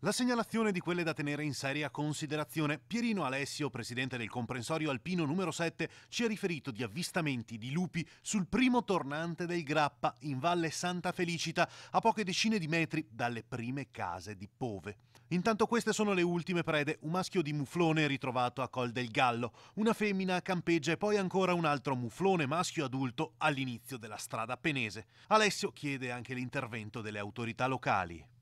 La segnalazione di quelle da tenere in seria considerazione. Pierino Alessio, presidente del comprensorio alpino numero 7, ci ha riferito di avvistamenti di lupi sul primo tornante del Grappa, in valle Santa Felicita, a poche decine di metri dalle prime case di Pove. Intanto queste sono le ultime prede, un maschio di muflone ritrovato a Col del Gallo, una femmina a campeggia e poi ancora un altro muflone maschio adulto all'inizio della strada penese. Alessio chiede anche l'intervento delle autorità locali.